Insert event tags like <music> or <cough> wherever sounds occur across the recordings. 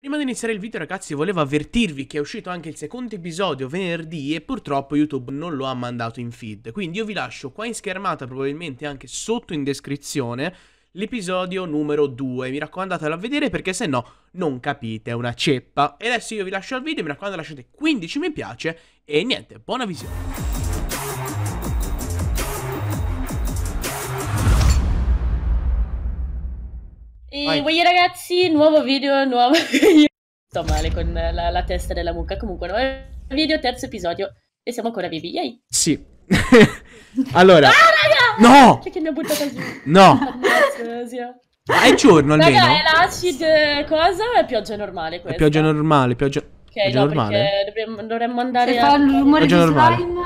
Prima di iniziare il video ragazzi volevo avvertirvi che è uscito anche il secondo episodio venerdì e purtroppo YouTube non lo ha mandato in feed, quindi io vi lascio qua in schermata probabilmente anche sotto in descrizione l'episodio numero 2, mi raccomando andatelo a vedere perché se no non capite, è una ceppa. E adesso io vi lascio al video, mi raccomando lasciate 15 mi piace e niente, buona visione. Vai. Voi ragazzi, nuovo video, nuovo... <laughs> Sto male con la, la, testa della mucca. Comunque, nuovo video, terzo episodio. E siamo ancora vivi, yay! Sì. <laughs> allora... Ah, raga! No! Perché mi ha buttato giù. No! Ah, è giorno almeno. Raga, è l'acid eh, cosa? o È pioggia normale questa? È pioggia normale, pioggia... Ok, pioggia no, normale. Dovremmo, dovremmo andare Se a... fa il rumore di slime...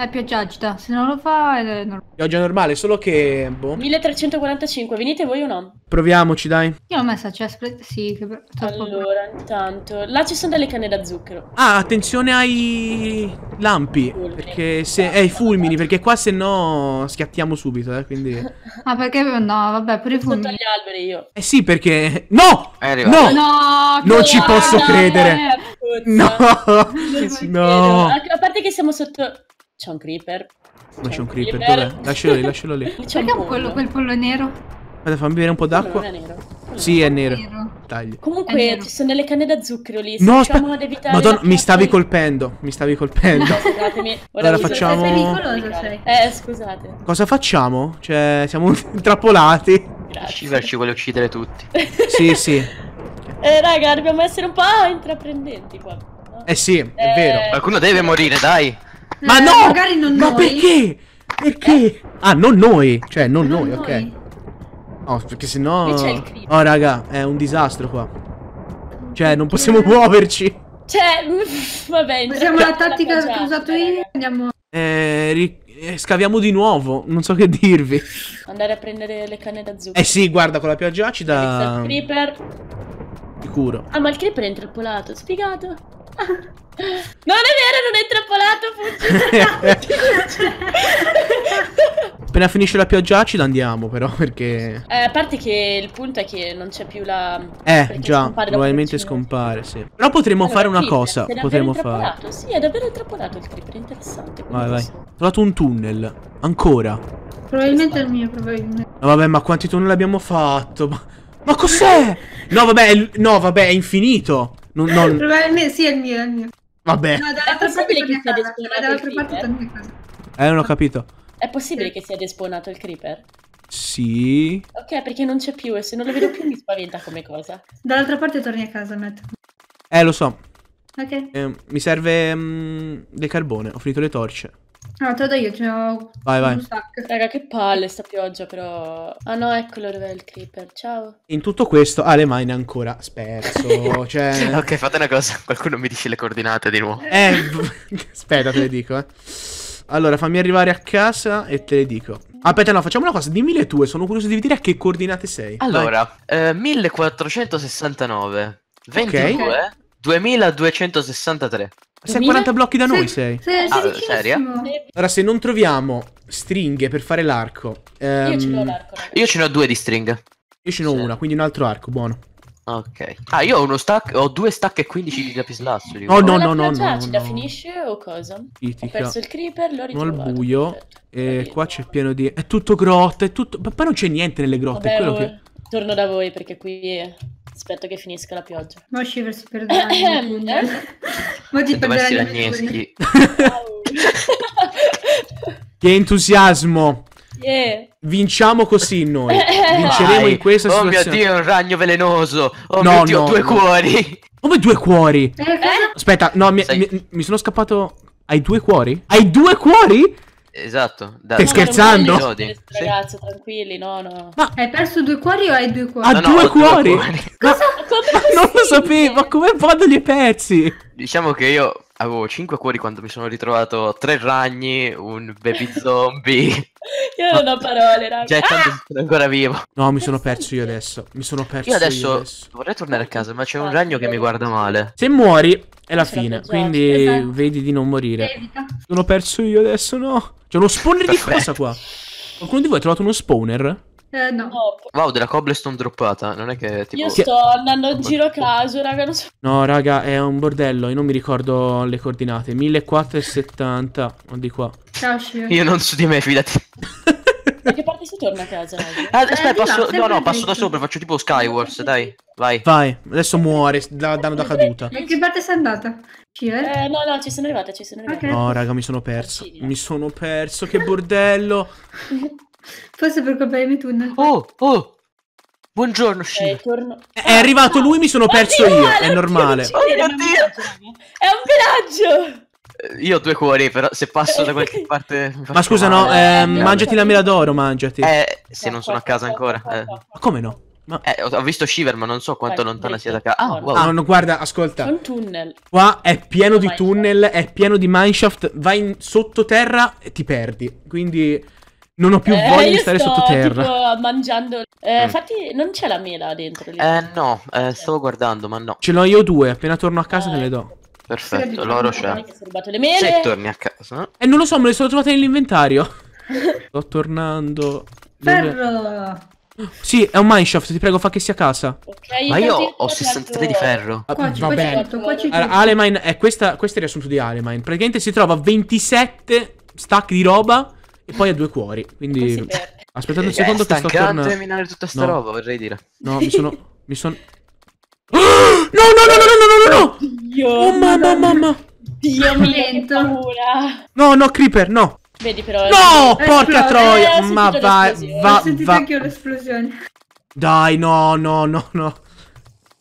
È agita. se non lo fa è normale. Pioggia normale, solo che... Boh. 1345, venite voi o no? Proviamoci, dai. Io ho messo c'è cioè, sì, che... Allora, intanto... Là ci sono delle canne da zucchero. Ah, attenzione ai lampi, fulmini. perché se... Eh, i fulmini, perché qua se no schiattiamo subito, eh, quindi... <laughs> ah, perché... No, vabbè, pure i fulmini. Sotto gli alberi io. Eh sì, perché... No! È arrivato. No! no non ci posso credere! No! <laughs> No! A parte che siamo sotto... C'è un creeper. Ma C'è un, un creeper, creeper. dov'è? Lascialo lì, lascialo lì. <laughs> C'è un pollo, quel pollo nero. Guarda, fammi bere un po' d'acqua. Non è nero. sì, è nero. nero. Tagli. Comunque, nero. ci sono delle canne da zucchero lì. Se no, facciamo ad evitare. Madonna, mi stavi colpendo. Mi stavi colpendo. <laughs> scusatemi. Ora allora facciamo. Sei eh, scusate. Cosa facciamo? Cioè, siamo <laughs> intrappolati. Grazie. Shiver ci vuole uccidere tutti. sì, sì. Eh, raga, dobbiamo essere un po' intraprendenti qua. No? Eh sì, è eh... vero. Qualcuno deve eh, morire, dai. Ma eh, no! Magari non Ma noi. perché? Perché? Eh? Ah, non noi. Cioè, non, non noi, ok. Noi. No, perché sennò... Oh, raga, è un disastro qua. Cioè, non possiamo muoverci. Cioè, va bene. Usiamo la tattica che ho usato io andiamo... Eh, eh, scaviamo di nuovo, non so che dirvi. Andare a prendere le canne da zucchero. Eh sì, guarda, con la pioggia acida... Creeper. Sicuro. Ah, ma il creeper è intrappolato, spiegato. Non è vero, non è intrappolato, Appena finisce la pioggia ci andiamo però, perché... Eh, a parte che il punto è che non c'è più la... Eh, già, scompare probabilmente scompare, sì. Però potremmo allora, fare una sì, cosa, potremmo fare... Sì, è davvero intrappolato il creeper, interessante. Vai, vai. Ho trovato un tunnel, ancora. Probabilmente è il mio, probabilmente. No, vabbè, ma quanti tunnel abbiamo fatto? Ma, ma cos'è? No, vabbè, no, vabbè, è infinito. Non, non... Probabilmente sì, è il mio, è il mio. Vabbè. No, dall'altra parte che sia desponato dall'altra parte casa. Eh, non ho capito. È possibile che sia despawnato il creeper? Sì. Ok, perché non c'è più e se non lo vedo più mi spaventa come cosa. Dall'altra parte torni a casa, Matt. Eh, lo so. Ok. Eh, mi serve mh, mm, del carbone, ho finito le torce. No, te lo do io, ce l'ho vai, vai. Sacco. Raga, che palle sta pioggia, però... Ah no, eccolo dove è il creeper, ciao. In tutto questo, ah, le mine ancora sperso, <laughs> cioè... ok, fate una cosa, qualcuno mi dice le coordinate di nuovo. Eh, <laughs> aspetta, te le dico, eh. Allora, fammi arrivare a casa e te le dico. Aspetta, no, facciamo una cosa, dimmi le tue, sono curioso di vedere a che coordinate sei. Allora, eh, 1469, 22, okay. 2263. Sei 40 blocchi da noi, sei. sei, sei ah, seria? Allora, se non troviamo stringhe per fare l'arco... Ehm... Io ce l'ho ehm, l'arco. Io ce n'ho due di stringhe. Io ce n'ho sì. una, quindi un altro arco, buono. Ok. Ah, io ho uno stack, ho due stack e 15 di lapislazzo. Oh, no, no, no, no, no. Ce la finisce o cosa? Itica. Ho perso il creeper, l'ho ritrovato. Non al buio. E qua c'è pieno di... È tutto grotta, è tutto... Ma poi non c'è niente nelle grotte, è quello che... Torno da voi perché qui... Aspetto che finisca la pioggia. No, Shivers, perdonami. Ma ehm. ti perdonami. Ragneschi. che entusiasmo. Yeah. Vinciamo così noi. <laughs> Vinceremo Vai. in questa oh situazione. Oh mio Dio, un ragno velenoso. Oh no, mio Dio, no, due no. cuori. Come due cuori? Eh? Aspetta, no, mi, mi, mi sono scappato... Hai due cuori? Hai due cuori? Esatto. Da, Stai no, scherzando? Episodi. Ragazzo, tranquilli, no, no. Ma hai perso due cuori o hai due cuori? Ha no, due, no, cuori? due cuori? Cosa? Ma, non lo sapevo, come vado li pezzi? Diciamo che io avevo cinque cuori quando mi sono ritrovato tre ragni, un baby <laughs> zombie. Io non ho parole, raga. Già tanto ah! sono ancora vivo. No, mi sono perso io adesso. Mi sono perso io adesso. Io adesso. Vorrei tornare a casa, ma c'è un ragno che mi guarda male. Se muori è la fine, quindi esatto. vedi di non morire. Evita. Sono perso io adesso, no. C'è uno spawner Perfetto. di cosa qua? Qualcuno di voi ha trovato uno spawner? Eh, no. Wow, della cobblestone droppata. Non è che tipo... Io sto andando in giro a caso, raga. Non so. No, raga, è un bordello. Io non mi ricordo le coordinate. 1470. O di qua. Cascio. Io non su di me, fidati. da che parte si torna a casa? Ah, aspetta, eh, passo, là, no, no, passo da sopra, faccio tipo Skywars, dai, vai. Vai, adesso muore, da, danno da caduta. Da che parte sei andata? Eh, no, no, ci sono arrivata, ci sono arrivata. Okay. No, raga, mi sono perso. Mi sono perso, che bordello. <laughs> Forse per colpa di me tunnel. Oh, oh! Buongiorno, Shin. Eh, torno... È ah, arrivato ah. lui, mi sono Oddio, perso io. È normale. Oh, mio Dio. È un villaggio. Eh, io ho due cuori, però se passo da qualche <laughs> parte... Ma scusa, male. no, eh, eh, mangiati la mela d'oro, mangiati. Eh, se non sono a casa ancora. Eh. Ma come no? Ma... Eh, ho visto Shiver, ma non so quanto Vai, lontana sia da casa. Ah, wow. ah, no, guarda, ascolta. un tunnel. Qua è pieno di tunnel, è pieno di mineshaft. Vai in... sottoterra e ti perdi. Quindi... Non ho più eh, voglia di stare sto, Io Tipo, mangiando. Eh, mm. Infatti, non c'è la mela dentro. Lì. Eh, no, eh, stavo guardando, ma no. Ce l'ho io due. Appena torno a casa te eh. le do. Perfetto, l'oro c'è. Se torni a casa. Eh, non lo so, me le sono trovate nell'inventario. <laughs> Sto tornando. Ferro! Sì, è un mineshaft, ti prego, fa che sia a casa. Okay, Ma io ho 63 di ferro. Ah, qua, va bene. Certo, allora, Alemine, eh, questa, questo è il riassunto di Alemine. Praticamente si trova 27 stack di roba e poi ha due cuori. Quindi. Eh Aspettate un eh, secondo eh, che sto tornando. Ah, minare tutta sta no. roba, vorrei dire. No, mi sono. mi sono. <laughs> Ah! no, no, no, no, no, no, no, no! Dio! Oh, mamma, mamma! Dio, mi lento. No, no, Creeper, no! Vedi però... No, eh, porca esplode. troia! Eh, Ma vai, va, Ho sentito va. anche un'esplosione. Dai, no, no, no, no.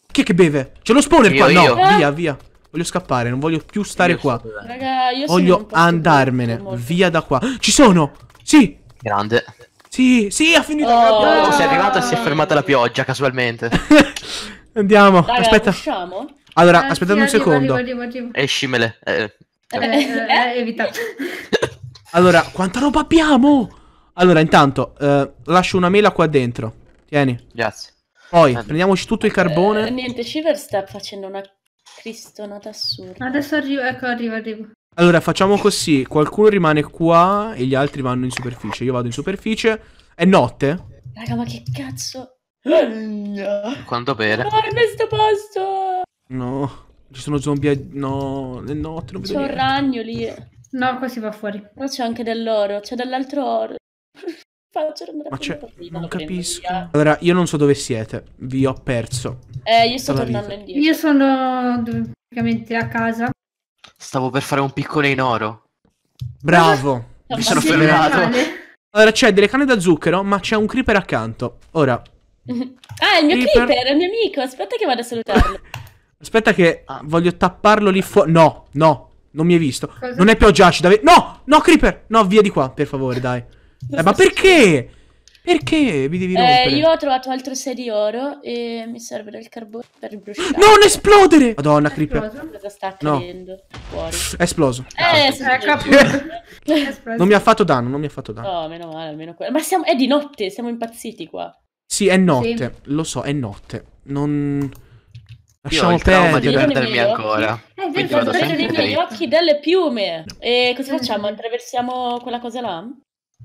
Chi è che beve? C'è lo spawner io, qua? Io. No, via, via. Voglio scappare, non voglio più stare io qua. Raga, io voglio andarmene via da qua. Ci sono! Sì! Grande. Sì, sì, ha finito oh. la pioggia. Oh, sei arrivato e si è fermata la pioggia casualmente. <laughs> Andiamo, Raga, aspetta. Usciamo? Allora, ah, aspettate sì, un secondo. Arrivo, arrivo, arrivo. Escimele. Eh. Eh, eh, eh, eh evita. <laughs> allora, quanta roba abbiamo? Allora, intanto, eh, lascio una mela qua dentro. Tieni. Grazie. Poi, prendiamoci tutto il carbone. Eh, niente, Shiver sta facendo una Cristo, nota assurda. Adesso arrivo, ecco, arrivo, arrivo. Allora, facciamo così. Qualcuno rimane qua e gli altri vanno in superficie. Io vado in superficie. È notte. Raga, ma che cazzo? No. Quanto bene. è questo posto! No. Ci sono zombie... No, è notte, non vedo C'è un ragno lì. No, qua si va fuori. Però c'è anche dell'oro, c'è dell'altro oro. Roger non Ma c'è... Non capisco. Via. Allora, io non so dove siete. Vi ho perso. Eh, io sto tornando vita. indietro. Io sono praticamente a casa. Stavo per fare un piccone in oro. Bravo. <laughs> Mi sono fermato. Allora, c'è delle canne da zucchero, ma c'è un creeper accanto. Ora. <laughs> ah, è il mio creeper, creeper è il mio amico. Aspetta che vado a salutarlo. <laughs> Aspetta che ah. voglio tapparlo lì fuori. No, no, non mi hai visto. Cosa? Non è pioggiaci da... No, no, creeper. No, via di qua, per favore, dai. Eh, ma perché? Perché mi devi eh, rompere? Eh, io ho trovato altre 6 di oro e mi serve del carbone per bruciare. Non esplodere! Madonna, creeper. Cosa sta accadendo? No. È esploso. Eh, <laughs> eh Non mi ha fatto danno, non mi ha fatto danno. No, meno male, almeno quello. Ma siamo... è di notte, siamo impazziti qua. Sì, è notte, sì. lo so, è notte. Non... Lasciamo io ho il trauma di perdermi ancora. Eh, vero, vado sempre dei miei occhi delle piume. E cosa eh. facciamo? Attraversiamo quella cosa là?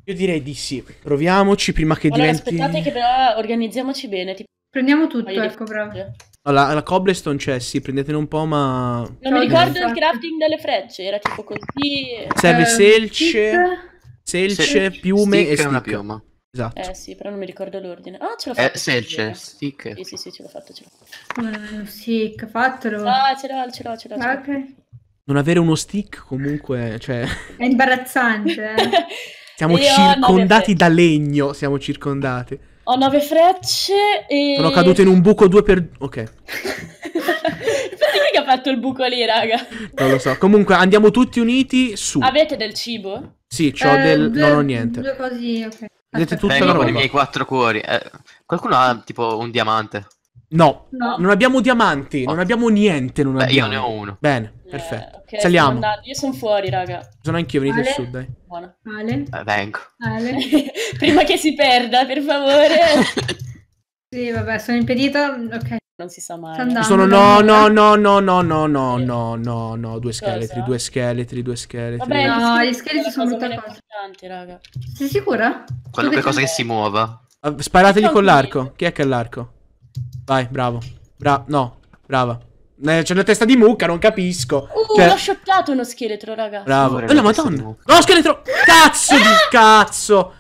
Io direi di sì. Proviamoci prima che allora, diventi... aspettate che però organizziamoci bene. Tipo... Prendiamo tutto, Voglio ecco, bravo. Allora, la cobblestone c'è, sì, prendetene un po', ma... Non Ciao, mi ricordo il crafting delle frecce, era tipo così... Serve eh, selce, selce, selce, piume stick e stick. Una piuma. Esatto. Eh sì, però non mi ricordo l'ordine. Ah, ce l'ho eh, fatto. Eh, selce, stick. Sì, sì, sì, ce l'ho fatto, ce l'ho fatto. Mm, stick, fatelo. Ah, ce l'ho, ce l'ho, ce l'ho. Ah, ok. Non avere uno stick comunque, cioè... È imbarazzante, eh. <laughs> Siamo e circondati da legno, siamo circondati. Ho nove frecce e... Sono caduto in un buco due per... Ok. Infatti <laughs> perché ha fatto il buco lì, raga? Non lo so. Comunque, andiamo tutti uniti su. Avete del cibo? Sì, c'ho eh, del... Due, non ho niente. Due così, ok. Vedete tutta Vengo la i miei quattro cuori. Eh, qualcuno ha tipo un diamante. No, no, non abbiamo diamanti, oh. non abbiamo niente. Non Beh, abbiamo. io ne ho uno. Bene, eh, perfetto. Okay, Saliamo. Sono io sono fuori, raga. Sono anch'io, venite Ale? sud, dai. Buona. Ale. Eh, vengo. Ale. <laughs> Prima che si perda, per favore. <laughs> sì, vabbè, sono impedito. Ok. Non si sa mai. Andando, sono no, no, no, no, no, no, no, no, no, no, due scheletri, due scheletri, due scheletri. Vabbè, no, gli scheletri sono brutta cosa. Sei sicura? Qualunque cosa che si muova. Ah, sparateli con l'arco. Chi è che ha l'arco? Vai, bravo. Bra no, brava. C'è una testa di mucca, non capisco. Uh, cioè... l'ho shottato uno scheletro, raga. Bravo. Oh, la madonna. No, scheletro. Cazzo di ah! cazzo.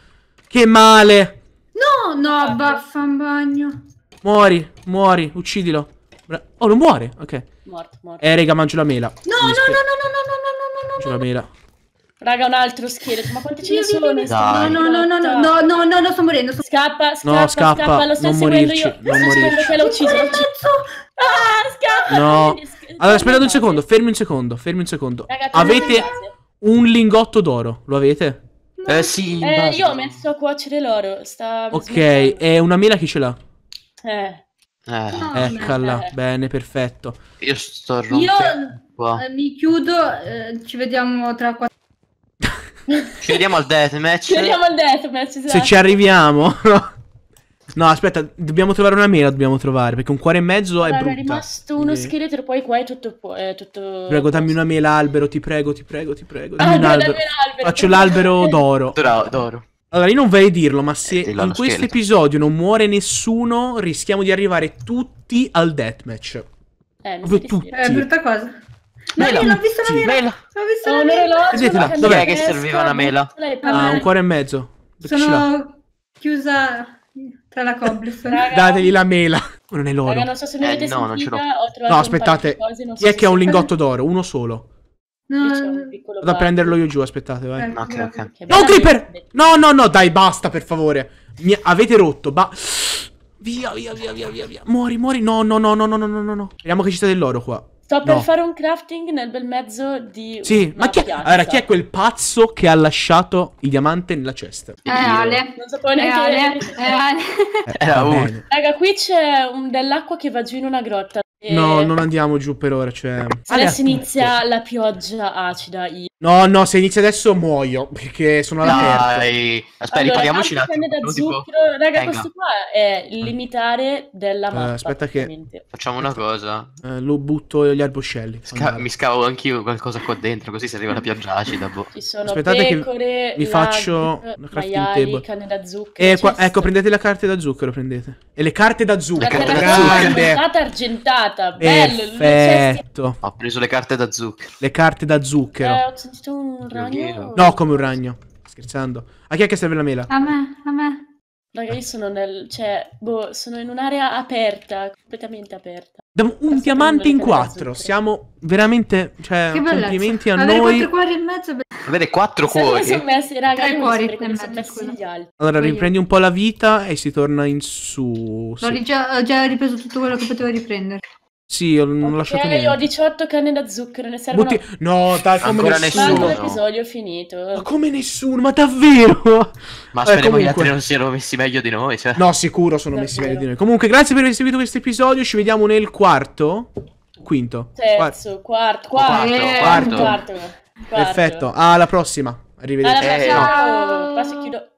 Che male. No, no, vaffanbagno. Muori, muori, uccidilo. Bra oh, non muore. Ok. Morto, morto. Eh, raga, mangio la mela. No, no, no, no, no, no, no, no, no, no. Mangio la mela. Raga, un altro scheletro. Ma quante ce ne sono? No, no, no, no, no, no, no, no, sto morendo. Sto... Scappa, ah, scappa, no, scappa, scappa, lo sto non morirci, io. Non sto seguendo che l'ho ucciso. Ah, scappa. No. Allora, aspettate un secondo, fermi un secondo, fermi un secondo. Ragazzi, avete un lingotto d'oro, lo avete? Eh, eh sì, eh, io ho messo a cuocere l'oro. Sta ok, è una mela chi ce l'ha? Eh. Eh, no, eh, eccola, eh. bene, perfetto. Io sto rompendo. Io eh, mi chiudo, eh, ci vediamo tra quattro ci vediamo al deathmatch. Ci vediamo al deathmatch. Esatto. Se ci esatto. arriviamo. <laughs> no, aspetta, dobbiamo trovare una mela. Dobbiamo trovare perché un cuore e mezzo allora, è brutto. È rimasto uno quindi... scheletro. Poi qua è tutto, eh, tutto, Prego, dammi una mela, albero. Ti prego, ti prego, ti prego. Dammi ah, un albero. albero. Faccio l'albero <laughs> d'oro. D'oro. Allora, io non vorrei dirlo, ma se eh, in questo episodio non muore nessuno, rischiamo di arrivare tutti al deathmatch. Eh, non Proprio tutti. È una brutta cosa. No, io l'ho vista la mela sono un orologio. Vedetela, dov'è che serviva una mela? Ah, un cuore e mezzo. Sono chiusa tra la cobblestone. <laughs> Dategli la mela. Non è loro. Raga, non so se mi eh, avete no, non ce l'ho. aspettate. Cose, Chi è che ha un lingotto d'oro? Uno solo. No. Vado a prenderlo io giù, aspettate, vai. ok, ok. No, Creeper! No, no, no, dai, basta, per favore. Mi avete rotto, ba... Via, via, via, via, via, via. Muori, muori. No, no, no, no, no, no, no, no. Speriamo che ci sia dell'oro qua. Sto per no. fare un crafting nel bel mezzo di. Sì, ma chi è, allora, chi è quel pazzo che ha lasciato il diamante nella cesta? Eh, Ale. Non sapevo neanche. Eh, Ale. È Ale. Eh, uh. Raga, qui c'è un... dell'acqua che va giù in una grotta. No, non andiamo giù per ora. Cioè... Adesso inizia la pioggia acida. Io. No, no, se inizia adesso muoio. Perché sono all'aperto. Dai. Aspetta, allora, ripariamoci un attimo. Da zucchero, tipo... Raga, Venga. questo qua è il eh. limitare della eh, mappa. Uh, aspetta che... Facciamo una cosa. Uh, lo butto gli arboscelli. Sca- mi scavo anch'io qualcosa qua dentro, così se arriva la pioggia acida. Boh. Ci sono Aspettate pecore, che vi faccio una crafting maiali, table. canne da zucchero. Eh, qua, cioè, ecco, prendete le carte da zucchero, prendete. E le carte da zucchero. La carte da zucchero. Grande. argentata puntata. Perfetto. Bello, ho preso le carte da zucchero. Le carte da zucchero. Eh, ho sentito un ragno. No, come un ragno. Scherzando. A chi è che serve la mela? A me, a me. Raga, io sono nel. cioè, boh, sono in un'area aperta, completamente aperta. Da un Sto diamante in quattro. Siamo veramente. Cioè, complimenti a Avere noi. Avere quattro cuori e mezzo. Avere quattro sì, cuori. Sono messi, raga, Tre cuori e mezzo. Gli altri. Allora, riprendi un po' la vita e si torna in su. sì. ho già ripreso tutto quello che potevo riprendere. Sì, ho, non ho lasciato niente. ho 18 canne da zucchero, ne servono... Butti... No, dai, come Ancora nessuno. nessuno. ho finito. Ma come nessuno? Ma davvero? Ma eh, speriamo eh, comunque... gli altri non siano messi meglio di noi, cioè. No, sicuro sono davvero. messi meglio di noi. Comunque, grazie per aver seguito questo episodio, ci vediamo nel quarto? Quinto? Terzo, quarto, quarto, quarto. Eh, quarto. quarto. quarto. Perfetto, alla prossima. Arrivederci. Alla prossima. Eh, no. Passo e chiudo.